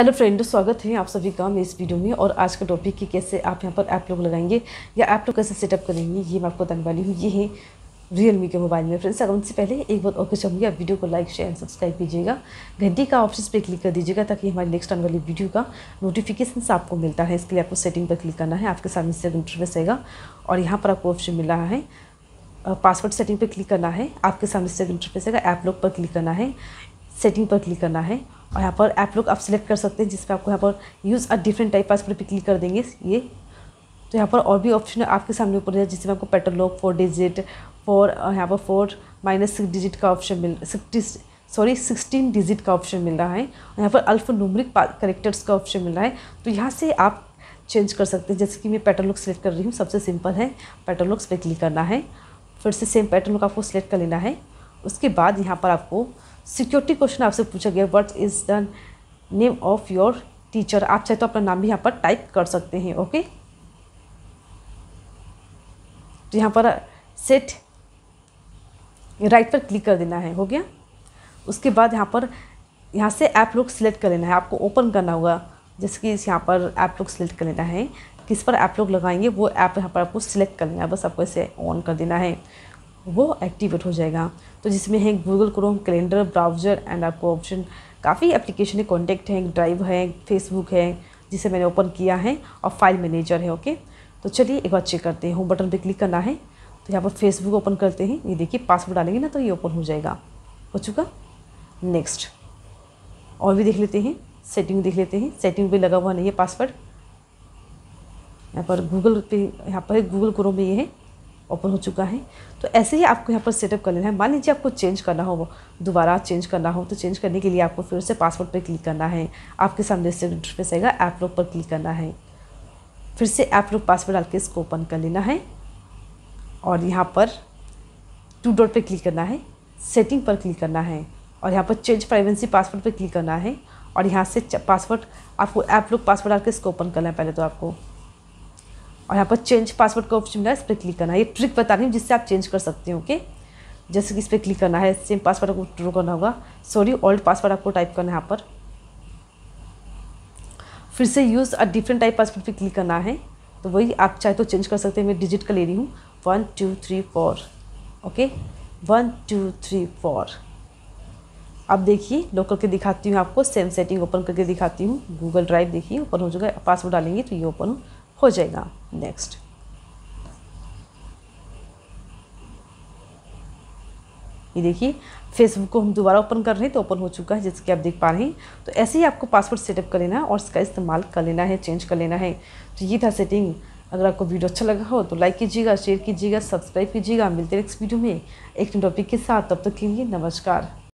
hello friend स्वागत है आप सभी का मेरे इस वीडियो में और आज का टॉपिक कि कैसे आप यहाँ पर ऐप लोग लगाएंगे या ऐप लोग कैसे सेटअप करेंगे ये मैं आपको बताने वाली हूँ ये है रियलमी के मोबाइल में फ्रेंड्स अगर उनसे पहले एक बार और चाहूँगी आप वीडियो को लाइक शेयर एंड सब्सक्राइब कीजिएगा घंटी का ऑप्शन पर क्लिक कर दीजिएगा ताकि हमारी नेक्स्ट आने वाली वीडियो का नोटिफिकेशन आपको मिलता है इसके लिए आपको सेटिंग पर क्लिक करना है आपके सामने से इंटरव्यूस आएगा और यहाँ पर आपको ऑप्शन मिल रहा है पासवर्ड सेटिंग पर क्लिक करना है आपके सामने से इंटरव्यूस आएगा ऐप लोग पर क्लिक करना है सेटिंग पर क्लिक करना है और यहाँ पर आप लोग आप सिलेक्ट कर सकते हैं पर आपको यहाँ पर use a different type pass पर क्लिक कर देंगे ये तो यहाँ पर और भी ऑप्शन आपके सामने ऊपर है जिसमें आपको पेट्रोलॉग फोर डिजिट फोर यहाँ पर फोर माइनस सिक्स डिजिट का ऑप्शन मिल सिक्सटी सॉरी सिक्सटीन डिजिट का ऑप्शन मिल रहा है और यहाँ पर अल्फा नूमरिक करेक्टर्स का ऑप्शन मिल रहा है तो यहाँ से आप चेंज कर सकते हैं जैसे कि मैं पैटर्न लुक सेलेक्ट कर रही हूँ सबसे सिंपल है पैटर्न लुक्स पे क्लिक करना है फिर से सेम पैटर्न लुक आपको सिलेक्ट कर लेना है उसके बाद यहाँ पर आपको सिक्योरिटी क्वेश्चन आपसे पूछा गया what is the name of your teacher आप चाहे तो अपना नाम भी यहाँ पर टाइप कर सकते हैं ओके तो यहाँ पर सेट राइट पर क्लिक कर देना है हो गया उसके बाद यहाँ पर यहाँ से ऐप लोग सिलेक्ट कर लेना है आपको ओपन करना होगा जैसे कि इस यहाँ पर ऐप लोग सिलेक्ट कर लेना है किस पर ऐप लोग लगाएंगे वो ऐप यहाँ पर आपको सिलेक्ट कर लेना है बस आपको इसे ऑन कर देना है वो एक्टिवेट हो जाएगा तो जिसमें है Google Chrome calendar browser and आपको ऑप्शन काफ़ी एप्लीकेशन है कॉन्टैक्ट है ड्राइव है फेसबुक है जिसे मैंने ओपन किया है और फाइल मैनेजर है ओके तो चलिए एक बार चेक करते हैं होम बटन पर क्लिक करना है तो यहाँ पर फेसबुक ओपन करते हैं ये देखिए पासवर्ड डालेंगे ना तो ये ओपन हो जाएगा हो चुका नेक्स्ट और भी देख लेते हैं सेटिंग देख लेते हैं सेटिंग भी लगा हुआ नहीं है पासवर्ड यहाँ पर गूगल पे यहाँ पर गूगल क्रोम में ये है ओपन हो चुका है तो ऐसे ही आपको यहाँ पर सेटअप कर लेना है मान लीजिए आपको चेंज करना हो दोबारा चेंज करना हो तो चेंज करने के लिए आपको फिर से पासवर्ड पर क्लिक करना है आपके सामने से इंटरफेस आएगा ऐप लॉक पर क्लिक करना है फिर से ऐप लोग पासवर्ड डाल के इसको ओपन कर लेना है और यहाँ पर टू डॉट पर क्लिक करना है सेटिंग पर क्लिक करना है और यहाँ पर चेंज प्राइवेंसी पासवर्ड पर क्लिक करना है और यहाँ से पासवर्ड आपको ऐप लॉक पासवर्ड डाल के इसको ओपन करना है पहले तो आपको और यहाँ पर चेंज पासवर्ड का ऑप्शन मिला है इस पर क्लिक करना है ये ट्रिक बता रही हूँ जिससे आप चेंज कर सकते हो ओके जैसे कि इस पर क्लिक करना है सेम पासवर्ड आपको ट्रू करना होगा सॉरी ओल्ड पासवर्ड आपको टाइप करना है यहाँ पर फिर से use a different type password पर क्लिक करना है तो वही आप चाहे तो चेंज कर सकते हैं मैं डिजिट का ले रही हूँ one two three four okay one two three four अब देखिए लॉक करके दिखाती हूँ आपको सेम सेटिंग ओपन करके दिखाती हूँ गूगल ड्राइव देखिए ओपन हो चुका है पासवर्ड डालेंगे तो ये ओपन हो जाएगा नेक्स्ट ये देखिए फेसबुक को हम दोबारा ओपन कर रहे हैं तो ओपन हो चुका है जिसके आप देख पा रहे हैं तो ऐसे ही आपको पासवर्ड सेटअप कर लेना है और इसका इस्तेमाल कर लेना है चेंज कर लेना है तो ये था सेटिंग अगर आपको वीडियो अच्छा लगा हो तो लाइक कीजिएगा शेयर कीजिएगा सब्सक्राइब कीजिएगा मिलते नेक्स्ट वीडियो में एक टॉपिक के साथ तब तक के लिए नमस्कार